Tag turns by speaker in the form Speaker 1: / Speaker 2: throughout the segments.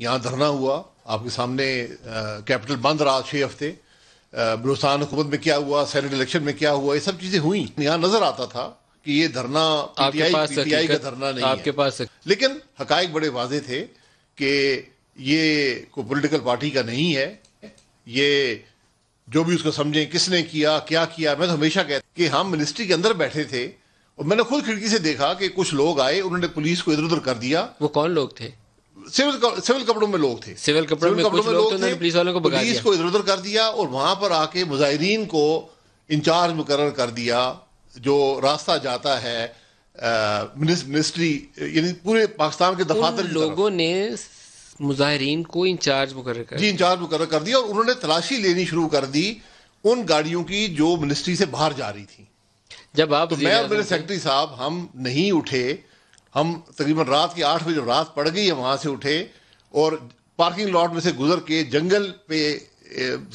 Speaker 1: यहाँ धरना हुआ आपके सामने कैपिटल बंद रहा छः हफ्ते बलोस्तान हुकूमत में क्या हुआ सैनेट इलेक्शन में क्या हुआ ये सब चीज़ें हुई यहाँ नज़र आता था कि ये धरना पीटीआई पीटीआई का धरना नहीं आपके है। पास लेकिन हकायक बड़े वाजे थे कि ये कोई पोलिटिकल पार्टी का नहीं है ये जो भी उसको समझे किसने किया क्या किया मैं तो हमेशा कहता कि हम मिनिस्ट्री के अंदर बैठे थे और मैंने खुद खिड़की से देखा कि कुछ लोग आए उन्होंने पुलिस को इधर उधर कर दिया वो कौन लोग थे सिविल सिविल कपड़ों में लोग थे सिविल कपड़ों में, कपड़ों में लोग तो थे पुलिस वालों को पुलिस को इधर उधर कर दिया और वहां पर आके मुजाहरीन को इंचार्ज मुकर कर दिया जो रास्ता जाता है मिनिस्ट्री यानी पूरे पाकिस्तान के दफातर लोगों ने
Speaker 2: मुजाहरीन को इंचार्ज मुकर कर जी
Speaker 1: इंचार्ज मुकर कर दिया और उन्होंने तलाशी लेनी शुरू कर दी उन गाड़ियों की जो मिनिस्ट्री से बाहर जा रही थी जब आप तो मैं और मेरे सेक्रेटरी साहब हम नहीं उठे हम तकरीबन रात की आठ बजे रात पड़ गई है वहाँ से उठे और पार्किंग लॉट में से गुजर के जंगल पे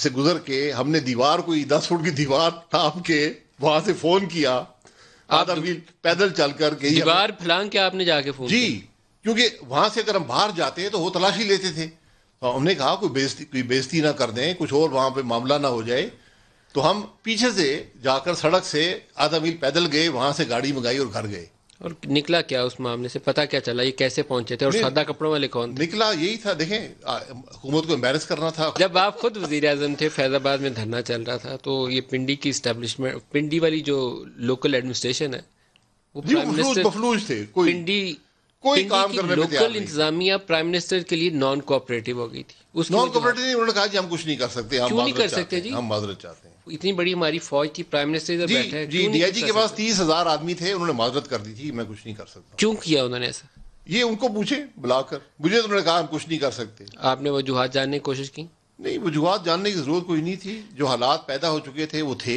Speaker 1: से गुजर के हमने दीवार कोई दस फुट की दीवार टाप के वहाँ से फ़ोन किया आधा मील पैदल चल कर के दीवार
Speaker 2: फलांग के आपने जाके फोन जी क्योंकि वहाँ से अगर हम बाहर जाते हैं
Speaker 1: तो वो तलाशी लेते थे तो हमने कहा कोई बेजती कोई बेजती ना कर दें कुछ और वहाँ पे मामला ना हो जाए तो हम पीछे से जाकर सड़क से आधा मील पैदल गए वहाँ से गाड़ी मंगाई और घर
Speaker 2: गए और निकला क्या उस मामले से पता क्या चला ये कैसे पहुंचे थे और सादा कपड़ों वाले कौन थे? निकला यही था देखें हुकूमत को एम्बेस करना था जब आप खुद वजीर अजम थे फैजाबाद में धरना चल रहा था तो ये पिंडी की इस्टेब्लिशमेंट पिंडी वाली जो लोकल एडमिनिस्ट्रेशन है वो प्राइम मिनिस्टर थे कोई पिंडी
Speaker 1: कोई काम करने में लोकल
Speaker 2: इंतजामिया प्राइम मिनिस्टर के लिए नॉन कोऑपरेटिव हो गई थी उस नॉन कोऑपरेटिव उन्होंने कहा जी हम कुछ नहीं कर सकते हम नहीं कर सकते जी हम माजरत चाहते हैं इतनी बड़ी हमारी फौज थी प्राइम मिनिस्टर इधर बैठे जी डीआईजी के पास
Speaker 1: तीस हजार आदमी थे उन्होंने माजरत कर दी थी मैं कुछ नहीं कर सकता क्यों किया उन्होंने ऐसा ये उनको पूछे बुलाकर मुझे तो उन्होंने कहा हम कुछ नहीं कर सकते आपने वजूहत जानने की कोशिश की नहीं वजूहत जानने की जरूरत कोई नहीं थी जो हालात पैदा हो चुके थे वो थे